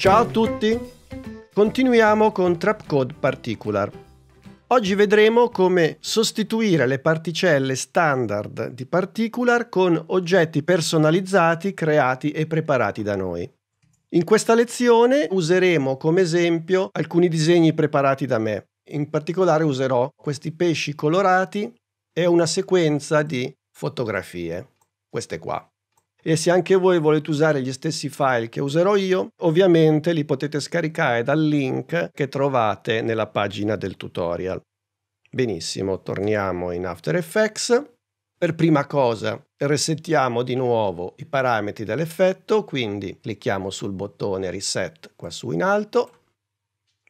Ciao a tutti! Continuiamo con Trapcode Particular. Oggi vedremo come sostituire le particelle standard di Particular con oggetti personalizzati creati e preparati da noi. In questa lezione useremo come esempio alcuni disegni preparati da me. In particolare userò questi pesci colorati e una sequenza di fotografie, queste qua e se anche voi volete usare gli stessi file che userò io, ovviamente li potete scaricare dal link che trovate nella pagina del tutorial. Benissimo, torniamo in After Effects. Per prima cosa resettiamo di nuovo i parametri dell'effetto, quindi clicchiamo sul bottone Reset qua su in alto.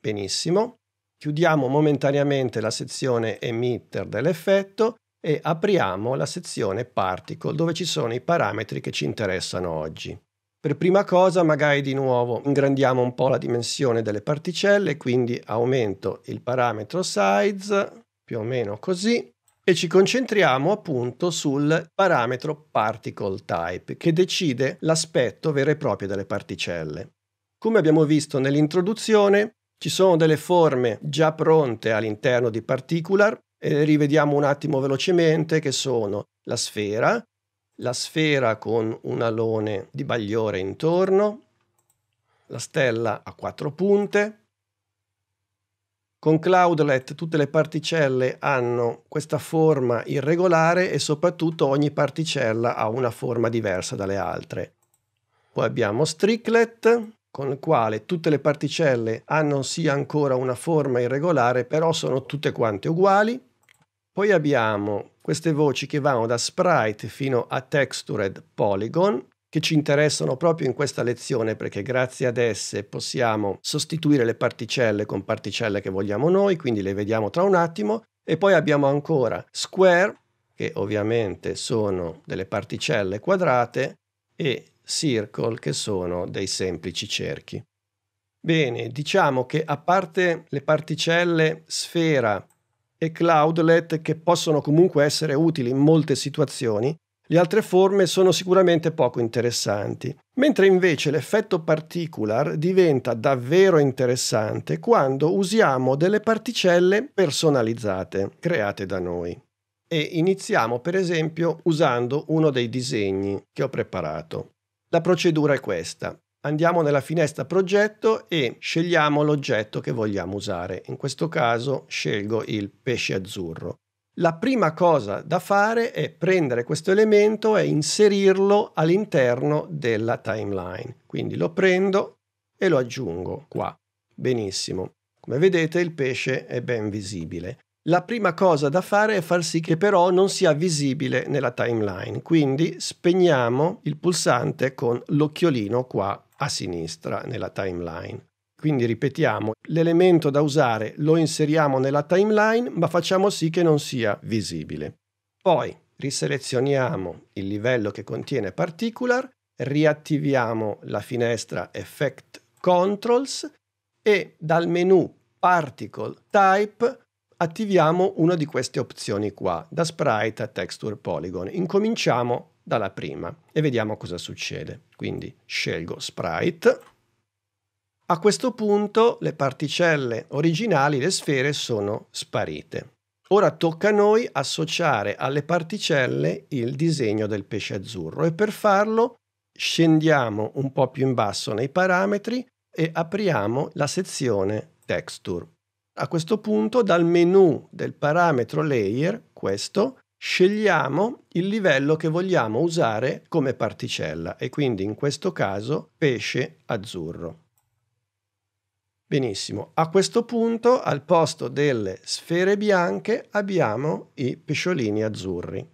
Benissimo. Chiudiamo momentaneamente la sezione Emitter dell'effetto e apriamo la sezione Particle dove ci sono i parametri che ci interessano oggi. Per prima cosa magari di nuovo ingrandiamo un po' la dimensione delle particelle, quindi aumento il parametro size, più o meno così, e ci concentriamo appunto sul parametro particle type che decide l'aspetto vero e proprio delle particelle. Come abbiamo visto nell'introduzione, ci sono delle forme già pronte all'interno di Particular eh, rivediamo un attimo velocemente che sono la sfera, la sfera con un alone di bagliore intorno, la stella a quattro punte. Con Cloudlet tutte le particelle hanno questa forma irregolare e soprattutto ogni particella ha una forma diversa dalle altre. Poi abbiamo Striclet, con il quale tutte le particelle hanno sì ancora una forma irregolare, però sono tutte quante uguali. Poi abbiamo queste voci che vanno da sprite fino a textured polygon, che ci interessano proprio in questa lezione perché grazie ad esse possiamo sostituire le particelle con particelle che vogliamo noi, quindi le vediamo tra un attimo. E poi abbiamo ancora square, che ovviamente sono delle particelle quadrate, e circle, che sono dei semplici cerchi. Bene, diciamo che a parte le particelle sfera e cloudlet che possono comunque essere utili in molte situazioni, le altre forme sono sicuramente poco interessanti, mentre invece l'effetto particular diventa davvero interessante quando usiamo delle particelle personalizzate, create da noi. E iniziamo per esempio usando uno dei disegni che ho preparato. La procedura è questa. Andiamo nella finestra progetto e scegliamo l'oggetto che vogliamo usare. In questo caso scelgo il pesce azzurro. La prima cosa da fare è prendere questo elemento e inserirlo all'interno della timeline. Quindi lo prendo e lo aggiungo qua. Benissimo. Come vedete il pesce è ben visibile. La prima cosa da fare è far sì che però non sia visibile nella timeline, quindi spegniamo il pulsante con l'occhiolino qua a sinistra nella timeline. Quindi ripetiamo, l'elemento da usare lo inseriamo nella timeline, ma facciamo sì che non sia visibile. Poi riselezioniamo il livello che contiene particular, riattiviamo la finestra Effect Controls e dal menu Particle Type attiviamo una di queste opzioni qua, da sprite a texture polygon. Incominciamo dalla prima e vediamo cosa succede. Quindi scelgo sprite. A questo punto le particelle originali, le sfere, sono sparite. Ora tocca a noi associare alle particelle il disegno del pesce azzurro e per farlo scendiamo un po' più in basso nei parametri e apriamo la sezione Texture. A questo punto dal menu del parametro Layer, questo, scegliamo il livello che vogliamo usare come particella e quindi in questo caso pesce azzurro. Benissimo, a questo punto al posto delle sfere bianche abbiamo i pesciolini azzurri.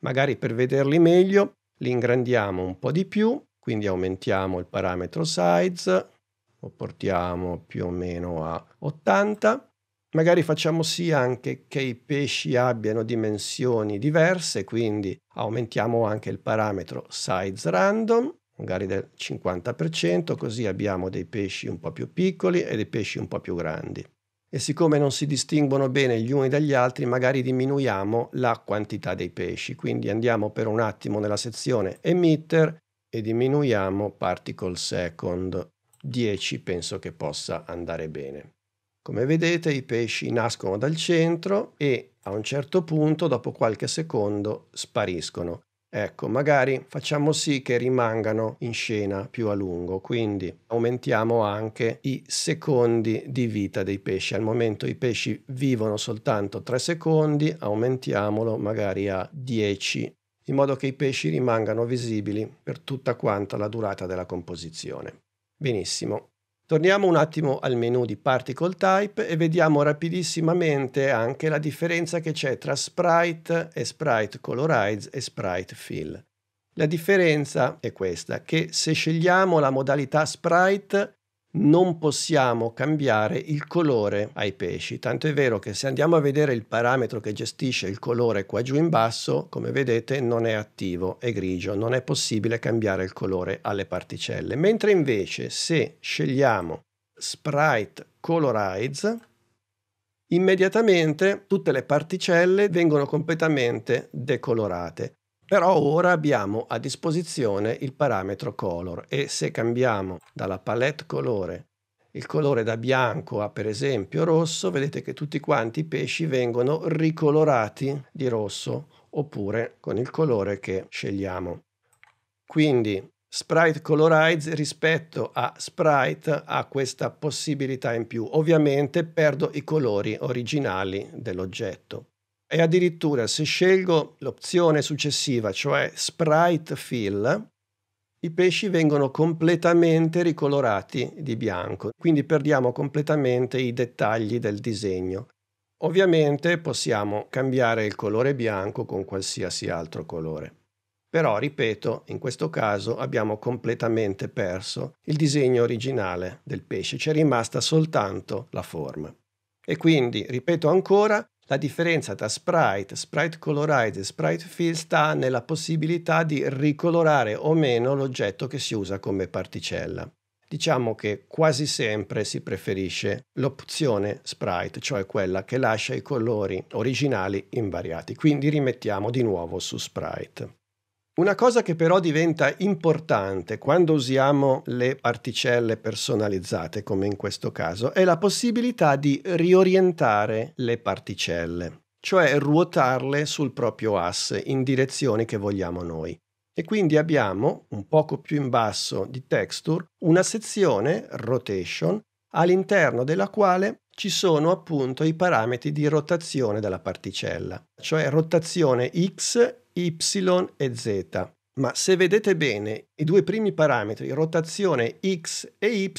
Magari per vederli meglio li ingrandiamo un po' di più, quindi aumentiamo il parametro size, lo portiamo più o meno a 80 magari facciamo sì anche che i pesci abbiano dimensioni diverse, quindi aumentiamo anche il parametro size random, magari del 50%, così abbiamo dei pesci un po' più piccoli e dei pesci un po' più grandi. E siccome non si distinguono bene gli uni dagli altri, magari diminuiamo la quantità dei pesci. Quindi andiamo per un attimo nella sezione emitter e diminuiamo particle second. 10 penso che possa andare bene. Come vedete i pesci nascono dal centro e a un certo punto, dopo qualche secondo, spariscono. Ecco, magari facciamo sì che rimangano in scena più a lungo, quindi aumentiamo anche i secondi di vita dei pesci. Al momento i pesci vivono soltanto 3 secondi, aumentiamolo magari a 10, in modo che i pesci rimangano visibili per tutta quanta la durata della composizione. Benissimo, Torniamo un attimo al menu di Particle Type e vediamo rapidissimamente anche la differenza che c'è tra Sprite e Sprite Colorize e Sprite Fill. La differenza è questa, che se scegliamo la modalità Sprite non possiamo cambiare il colore ai pesci. Tanto è vero che se andiamo a vedere il parametro che gestisce il colore qua giù in basso, come vedete non è attivo, è grigio, non è possibile cambiare il colore alle particelle. Mentre invece se scegliamo Sprite Colorize, immediatamente tutte le particelle vengono completamente decolorate però ora abbiamo a disposizione il parametro color e se cambiamo dalla palette colore il colore da bianco a per esempio rosso, vedete che tutti quanti i pesci vengono ricolorati di rosso oppure con il colore che scegliamo. Quindi Sprite Colorize rispetto a Sprite ha questa possibilità in più. Ovviamente perdo i colori originali dell'oggetto. E addirittura se scelgo l'opzione successiva, cioè sprite fill, i pesci vengono completamente ricolorati di bianco, quindi perdiamo completamente i dettagli del disegno. Ovviamente possiamo cambiare il colore bianco con qualsiasi altro colore. Però, ripeto, in questo caso abbiamo completamente perso il disegno originale del pesce, c'è rimasta soltanto la forma. E quindi, ripeto ancora, la differenza tra sprite, sprite colorize e sprite fill sta nella possibilità di ricolorare o meno l'oggetto che si usa come particella. Diciamo che quasi sempre si preferisce l'opzione sprite, cioè quella che lascia i colori originali invariati. Quindi rimettiamo di nuovo su sprite. Una cosa che però diventa importante quando usiamo le particelle personalizzate, come in questo caso, è la possibilità di riorientare le particelle, cioè ruotarle sul proprio asse in direzioni che vogliamo noi. E quindi abbiamo, un poco più in basso di texture, una sezione rotation all'interno della quale ci sono appunto i parametri di rotazione della particella, cioè rotazione x y e z. Ma se vedete bene, i due primi parametri, rotazione x e y,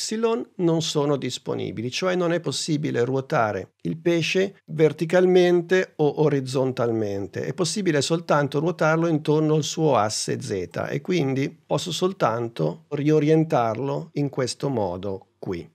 non sono disponibili, cioè non è possibile ruotare il pesce verticalmente o orizzontalmente, è possibile soltanto ruotarlo intorno al suo asse z e quindi posso soltanto riorientarlo in questo modo qui.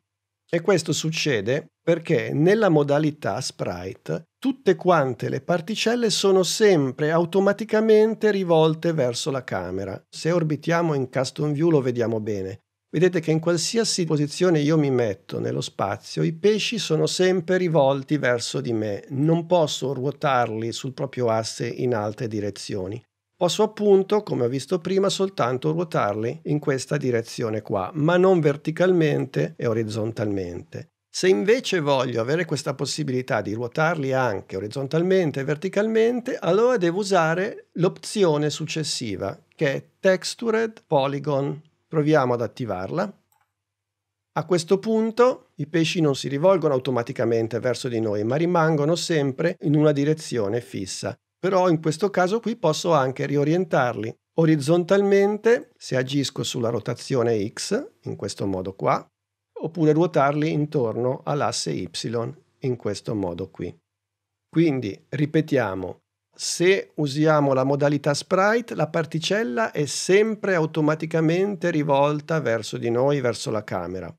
E questo succede perché nella modalità sprite tutte quante le particelle sono sempre automaticamente rivolte verso la camera. Se orbitiamo in Custom View lo vediamo bene. Vedete che in qualsiasi posizione io mi metto nello spazio, i pesci sono sempre rivolti verso di me, non posso ruotarli sul proprio asse in altre direzioni. Posso appunto, come ho visto prima, soltanto ruotarli in questa direzione qua, ma non verticalmente e orizzontalmente. Se invece voglio avere questa possibilità di ruotarli anche orizzontalmente e verticalmente, allora devo usare l'opzione successiva che è Textured Polygon. Proviamo ad attivarla. A questo punto i pesci non si rivolgono automaticamente verso di noi, ma rimangono sempre in una direzione fissa. Però in questo caso qui posso anche riorientarli. Orizzontalmente, se agisco sulla rotazione X, in questo modo qua, oppure ruotarli intorno all'asse y in questo modo qui. Quindi ripetiamo, se usiamo la modalità sprite la particella è sempre automaticamente rivolta verso di noi, verso la camera.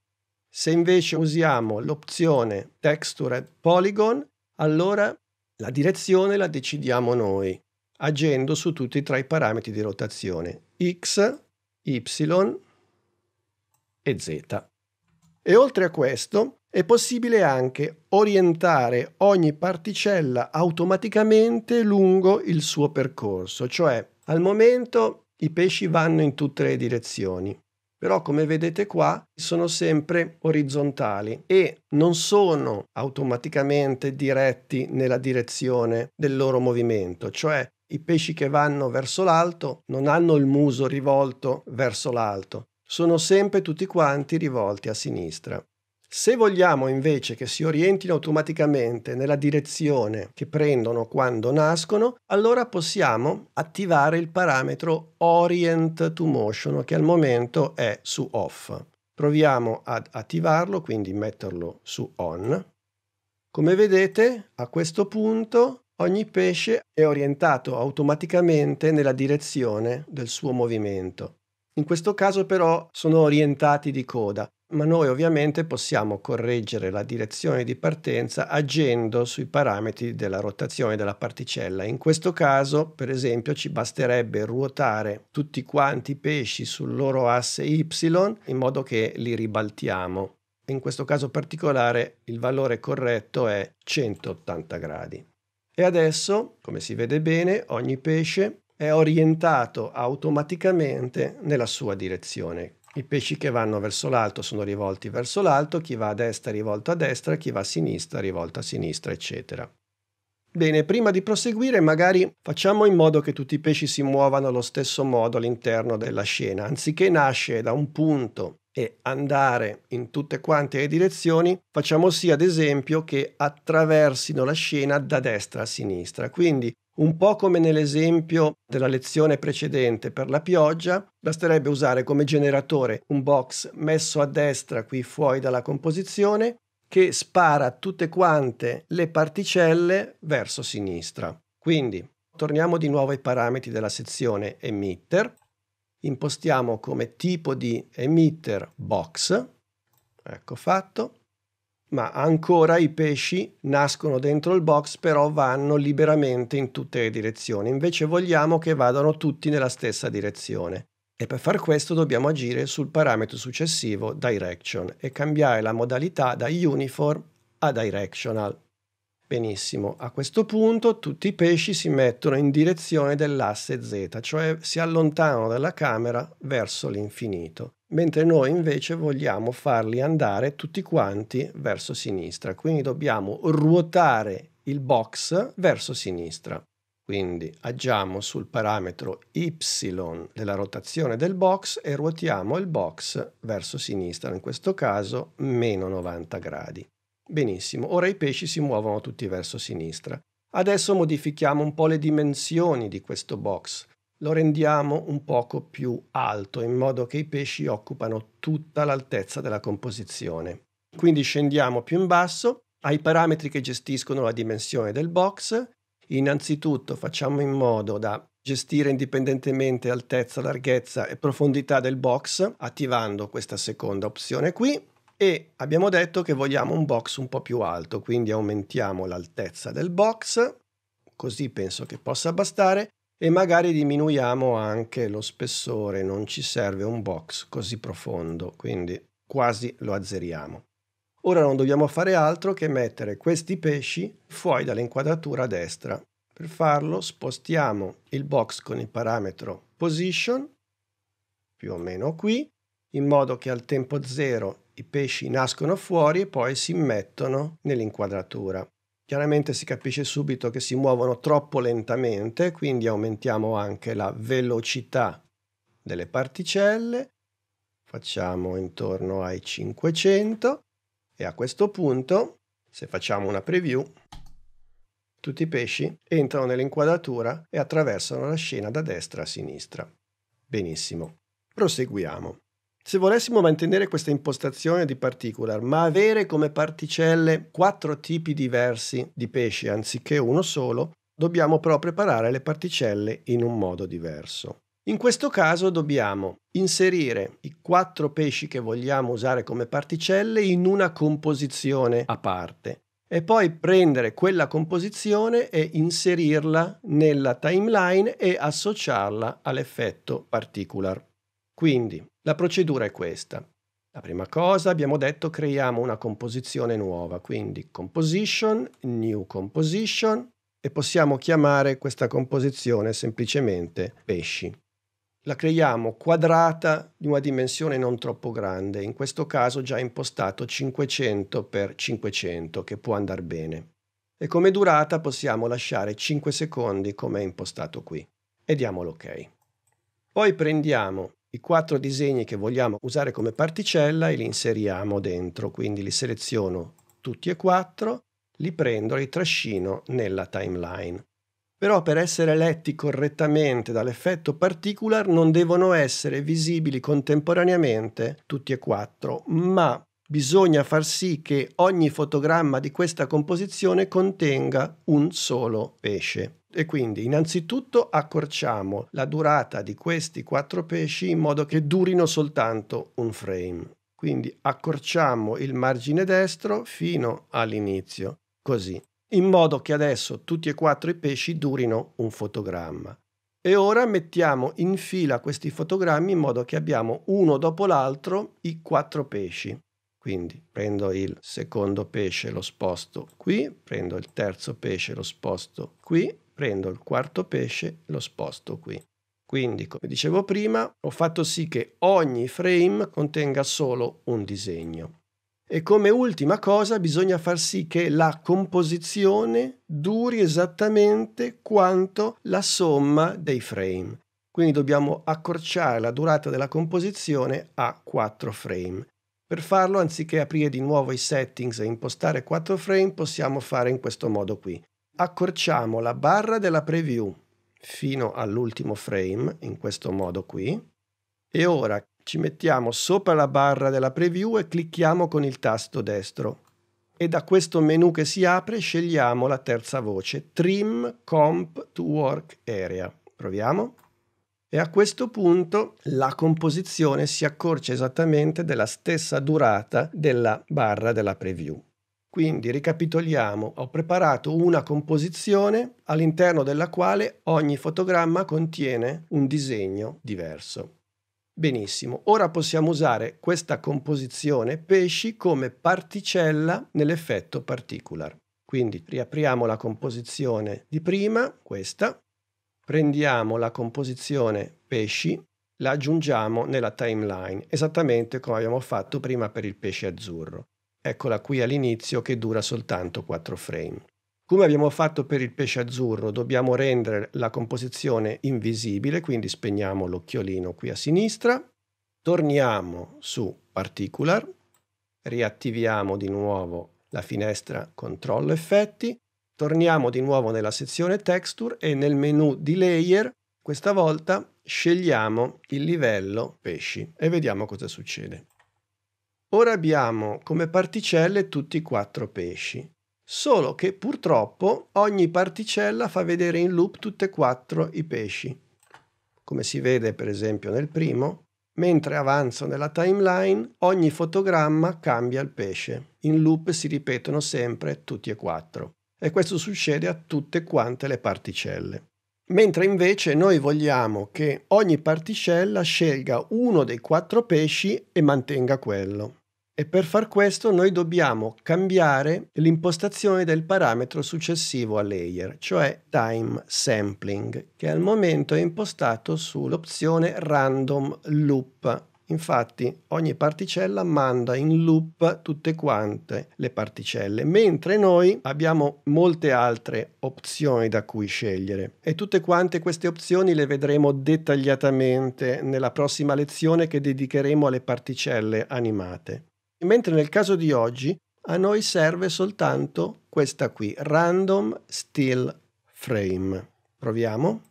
Se invece usiamo l'opzione Textured polygon, allora la direzione la decidiamo noi, agendo su tutti e tre i parametri di rotazione x, y e z. E oltre a questo è possibile anche orientare ogni particella automaticamente lungo il suo percorso, cioè al momento i pesci vanno in tutte le direzioni, però come vedete qua sono sempre orizzontali e non sono automaticamente diretti nella direzione del loro movimento, cioè i pesci che vanno verso l'alto non hanno il muso rivolto verso l'alto, sono sempre tutti quanti rivolti a sinistra. Se vogliamo invece che si orientino automaticamente nella direzione che prendono quando nascono, allora possiamo attivare il parametro orient to motion che al momento è su off. Proviamo ad attivarlo, quindi metterlo su on. Come vedete, a questo punto ogni pesce è orientato automaticamente nella direzione del suo movimento. In questo caso però sono orientati di coda, ma noi ovviamente possiamo correggere la direzione di partenza agendo sui parametri della rotazione della particella. In questo caso, per esempio, ci basterebbe ruotare tutti quanti i pesci sul loro asse y in modo che li ribaltiamo. In questo caso particolare il valore corretto è 180 gradi. E adesso, come si vede bene, ogni pesce è orientato automaticamente nella sua direzione. I pesci che vanno verso l'alto sono rivolti verso l'alto, chi va a destra è rivolto a destra, chi va a sinistra è rivolto a sinistra, eccetera. Bene, prima di proseguire magari facciamo in modo che tutti i pesci si muovano allo stesso modo all'interno della scena, anziché nascere da un punto e andare in tutte quante le direzioni, facciamo sì ad esempio che attraversino la scena da destra a sinistra. Quindi un po' come nell'esempio della lezione precedente per la pioggia, basterebbe usare come generatore un box messo a destra qui fuori dalla composizione che spara tutte quante le particelle verso sinistra. Quindi torniamo di nuovo ai parametri della sezione emitter, impostiamo come tipo di emitter box, ecco fatto, ma ancora i pesci nascono dentro il box però vanno liberamente in tutte le direzioni, invece vogliamo che vadano tutti nella stessa direzione. E per far questo dobbiamo agire sul parametro successivo direction e cambiare la modalità da uniform a directional. Benissimo, a questo punto tutti i pesci si mettono in direzione dell'asse z, cioè si allontanano dalla camera verso l'infinito mentre noi invece vogliamo farli andare tutti quanti verso sinistra, quindi dobbiamo ruotare il box verso sinistra. Quindi agiamo sul parametro y della rotazione del box e ruotiamo il box verso sinistra, in questo caso meno 90 gradi. Benissimo, ora i pesci si muovono tutti verso sinistra. Adesso modifichiamo un po' le dimensioni di questo box lo rendiamo un poco più alto in modo che i pesci occupano tutta l'altezza della composizione. Quindi scendiamo più in basso ai parametri che gestiscono la dimensione del box. Innanzitutto facciamo in modo da gestire indipendentemente altezza, larghezza e profondità del box attivando questa seconda opzione qui e abbiamo detto che vogliamo un box un po' più alto, quindi aumentiamo l'altezza del box, così penso che possa bastare, e magari diminuiamo anche lo spessore, non ci serve un box così profondo, quindi quasi lo azzeriamo. Ora non dobbiamo fare altro che mettere questi pesci fuori dall'inquadratura destra. Per farlo spostiamo il box con il parametro position, più o meno qui, in modo che al tempo zero i pesci nascono fuori e poi si mettono nell'inquadratura. Chiaramente si capisce subito che si muovono troppo lentamente, quindi aumentiamo anche la velocità delle particelle, facciamo intorno ai 500 e a questo punto, se facciamo una preview, tutti i pesci entrano nell'inquadratura e attraversano la scena da destra a sinistra. Benissimo. Proseguiamo. Se volessimo mantenere questa impostazione di particular, ma avere come particelle quattro tipi diversi di pesci anziché uno solo, dobbiamo però preparare le particelle in un modo diverso. In questo caso dobbiamo inserire i quattro pesci che vogliamo usare come particelle in una composizione a parte e poi prendere quella composizione e inserirla nella timeline e associarla all'effetto particular. Quindi la procedura è questa. La prima cosa abbiamo detto creiamo una composizione nuova, quindi composition, new composition e possiamo chiamare questa composizione semplicemente pesci. La creiamo quadrata di una dimensione non troppo grande, in questo caso già impostato 500 x 500 che può andare bene. E come durata possiamo lasciare 5 secondi come è impostato qui e diamo l'ok. Poi prendiamo i quattro disegni che vogliamo usare come particella e li inseriamo dentro, quindi li seleziono tutti e quattro, li prendo e li trascino nella timeline. Però per essere letti correttamente dall'effetto particular non devono essere visibili contemporaneamente tutti e quattro, ma bisogna far sì che ogni fotogramma di questa composizione contenga un solo pesce. E quindi innanzitutto accorciamo la durata di questi quattro pesci in modo che durino soltanto un frame. Quindi accorciamo il margine destro fino all'inizio, così, in modo che adesso tutti e quattro i pesci durino un fotogramma. E ora mettiamo in fila questi fotogrammi in modo che abbiamo uno dopo l'altro i quattro pesci. Quindi prendo il secondo pesce, lo sposto qui, prendo il terzo pesce, lo sposto qui, prendo il quarto pesce, e lo sposto qui. Quindi, come dicevo prima, ho fatto sì che ogni frame contenga solo un disegno. E come ultima cosa bisogna far sì che la composizione duri esattamente quanto la somma dei frame. Quindi dobbiamo accorciare la durata della composizione a 4 frame. Per farlo, anziché aprire di nuovo i settings e impostare 4 frame, possiamo fare in questo modo qui accorciamo la barra della preview fino all'ultimo frame, in questo modo qui, e ora ci mettiamo sopra la barra della preview e clicchiamo con il tasto destro. E da questo menu che si apre scegliamo la terza voce, Trim Comp to Work Area. Proviamo. E a questo punto la composizione si accorcia esattamente della stessa durata della barra della preview. Quindi ricapitoliamo, ho preparato una composizione all'interno della quale ogni fotogramma contiene un disegno diverso. Benissimo, ora possiamo usare questa composizione pesci come particella nell'effetto particular. Quindi riapriamo la composizione di prima, questa, prendiamo la composizione pesci, la aggiungiamo nella timeline, esattamente come abbiamo fatto prima per il pesce azzurro eccola qui all'inizio che dura soltanto 4 frame. Come abbiamo fatto per il pesce azzurro, dobbiamo rendere la composizione invisibile, quindi spegniamo l'occhiolino qui a sinistra, torniamo su Particular, riattiviamo di nuovo la finestra Controllo Effetti, torniamo di nuovo nella sezione Texture e nel menu di Layer, questa volta scegliamo il livello Pesci e vediamo cosa succede. Ora abbiamo come particelle tutti i quattro pesci, solo che purtroppo ogni particella fa vedere in loop tutti e quattro i pesci, come si vede per esempio nel primo, mentre avanzo nella timeline ogni fotogramma cambia il pesce, in loop si ripetono sempre tutti e quattro e questo succede a tutte quante le particelle mentre invece noi vogliamo che ogni particella scelga uno dei quattro pesci e mantenga quello. E per far questo noi dobbiamo cambiare l'impostazione del parametro successivo a layer, cioè time sampling, che al momento è impostato sull'opzione random loop. Infatti ogni particella manda in loop tutte quante le particelle, mentre noi abbiamo molte altre opzioni da cui scegliere e tutte quante queste opzioni le vedremo dettagliatamente nella prossima lezione che dedicheremo alle particelle animate. Mentre nel caso di oggi a noi serve soltanto questa qui, random still frame. Proviamo.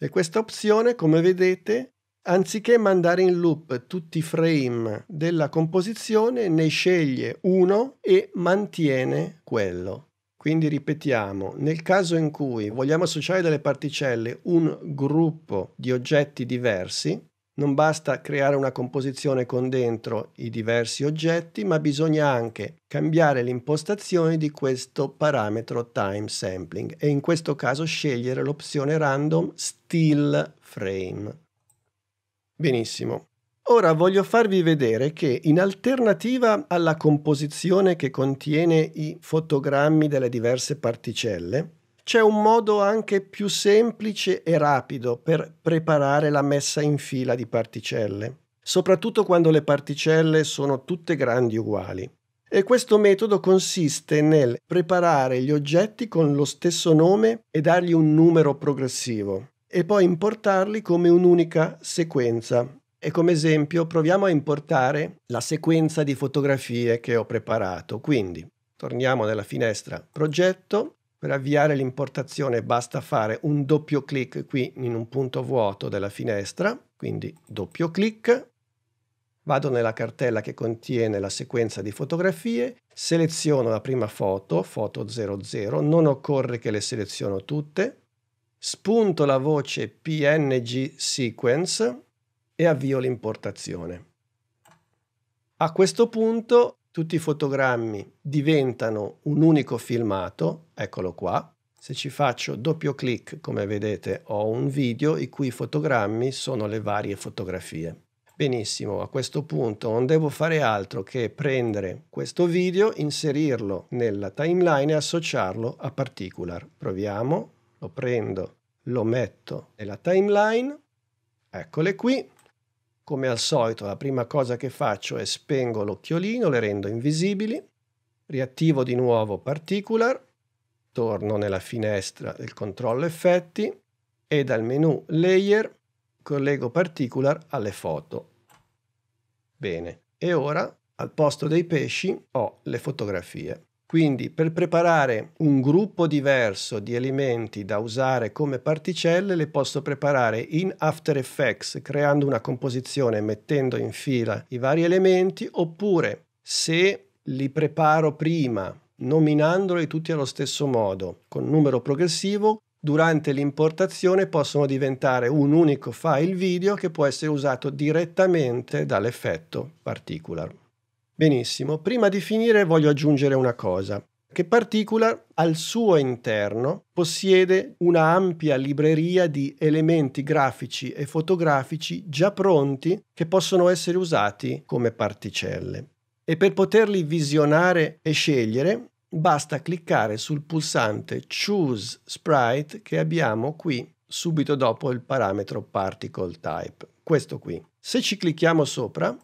E questa opzione, come vedete, anziché mandare in loop tutti i frame della composizione, ne sceglie uno e mantiene quello. Quindi ripetiamo, nel caso in cui vogliamo associare delle particelle un gruppo di oggetti diversi, non basta creare una composizione con dentro i diversi oggetti, ma bisogna anche cambiare l'impostazione di questo parametro time sampling e in questo caso scegliere l'opzione random still frame. Benissimo. Ora voglio farvi vedere che in alternativa alla composizione che contiene i fotogrammi delle diverse particelle, c'è un modo anche più semplice e rapido per preparare la messa in fila di particelle, soprattutto quando le particelle sono tutte grandi uguali. E questo metodo consiste nel preparare gli oggetti con lo stesso nome e dargli un numero progressivo, e poi importarli come un'unica sequenza. E come esempio proviamo a importare la sequenza di fotografie che ho preparato. Quindi torniamo nella finestra progetto per avviare l'importazione basta fare un doppio clic qui in un punto vuoto della finestra, quindi doppio clic, vado nella cartella che contiene la sequenza di fotografie, seleziono la prima foto, foto 00, non occorre che le seleziono tutte, spunto la voce PNG Sequence e avvio l'importazione. A questo punto tutti i fotogrammi diventano un unico filmato, eccolo qua. Se ci faccio doppio clic, come vedete, ho un video i cui fotogrammi sono le varie fotografie. Benissimo, a questo punto non devo fare altro che prendere questo video, inserirlo nella timeline e associarlo a Particular. Proviamo, lo prendo, lo metto nella timeline, eccole qui, come al solito la prima cosa che faccio è spengo l'occhiolino, le rendo invisibili, riattivo di nuovo Particular, torno nella finestra del controllo effetti e dal menu Layer collego Particular alle foto. Bene, e ora al posto dei pesci ho le fotografie. Quindi per preparare un gruppo diverso di elementi da usare come particelle le posso preparare in After Effects creando una composizione mettendo in fila i vari elementi oppure se li preparo prima nominandoli tutti allo stesso modo con numero progressivo durante l'importazione possono diventare un unico file video che può essere usato direttamente dall'effetto particular. Benissimo, prima di finire voglio aggiungere una cosa, che Particular al suo interno possiede una ampia libreria di elementi grafici e fotografici già pronti che possono essere usati come particelle. E per poterli visionare e scegliere basta cliccare sul pulsante Choose Sprite che abbiamo qui subito dopo il parametro Particle Type, questo qui. Se ci clicchiamo sopra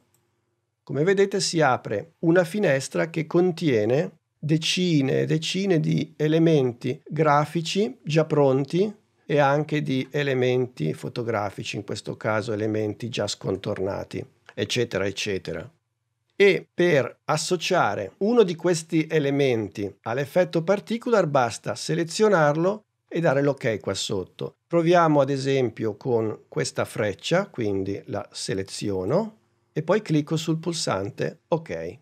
come vedete si apre una finestra che contiene decine e decine di elementi grafici già pronti e anche di elementi fotografici, in questo caso elementi già scontornati, eccetera, eccetera. E per associare uno di questi elementi all'effetto particular basta selezionarlo e dare l'ok qua sotto. Proviamo ad esempio con questa freccia, quindi la seleziono, e poi clicco sul pulsante OK.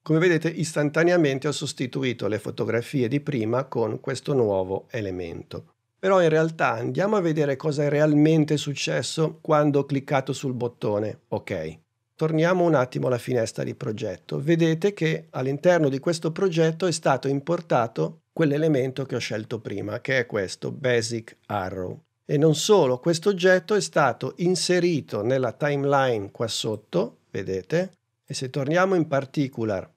Come vedete istantaneamente ho sostituito le fotografie di prima con questo nuovo elemento. Però in realtà andiamo a vedere cosa è realmente successo quando ho cliccato sul bottone OK. Torniamo un attimo alla finestra di progetto. Vedete che all'interno di questo progetto è stato importato quell'elemento che ho scelto prima, che è questo Basic Arrow. E non solo, questo oggetto è stato inserito nella timeline qua sotto, vedete? E se torniamo in particular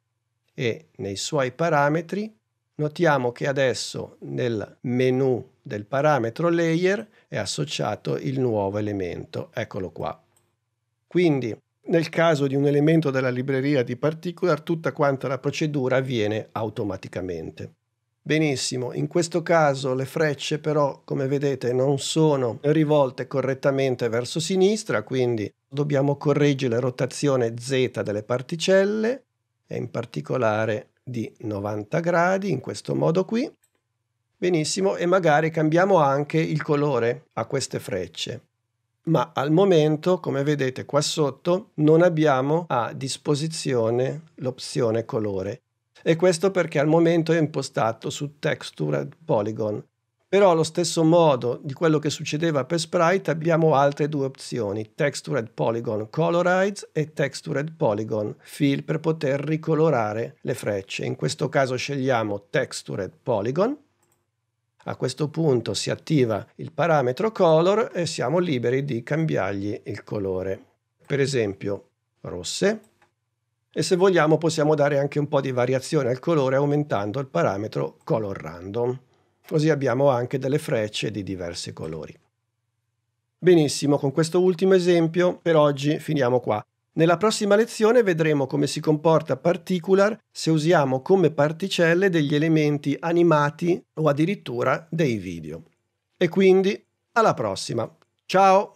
e nei suoi parametri, notiamo che adesso nel menu del parametro layer è associato il nuovo elemento, eccolo qua. Quindi nel caso di un elemento della libreria di particular tutta quanta la procedura avviene automaticamente. Benissimo, in questo caso le frecce però, come vedete, non sono rivolte correttamente verso sinistra, quindi dobbiamo correggere la rotazione Z delle particelle, e in particolare di 90 gradi, in questo modo qui. Benissimo, e magari cambiamo anche il colore a queste frecce. Ma al momento, come vedete qua sotto, non abbiamo a disposizione l'opzione colore e questo perché al momento è impostato su texture polygon. Però allo stesso modo di quello che succedeva per Sprite abbiamo altre due opzioni, Textured Polygon Colorize e Textured Polygon Fill per poter ricolorare le frecce. In questo caso scegliamo Textured Polygon a questo punto si attiva il parametro color e siamo liberi di cambiargli il colore. Per esempio rosse e se vogliamo possiamo dare anche un po' di variazione al colore aumentando il parametro color random. Così abbiamo anche delle frecce di diversi colori. Benissimo, con questo ultimo esempio per oggi finiamo qua. Nella prossima lezione vedremo come si comporta Particular se usiamo come particelle degli elementi animati o addirittura dei video. E quindi alla prossima. Ciao!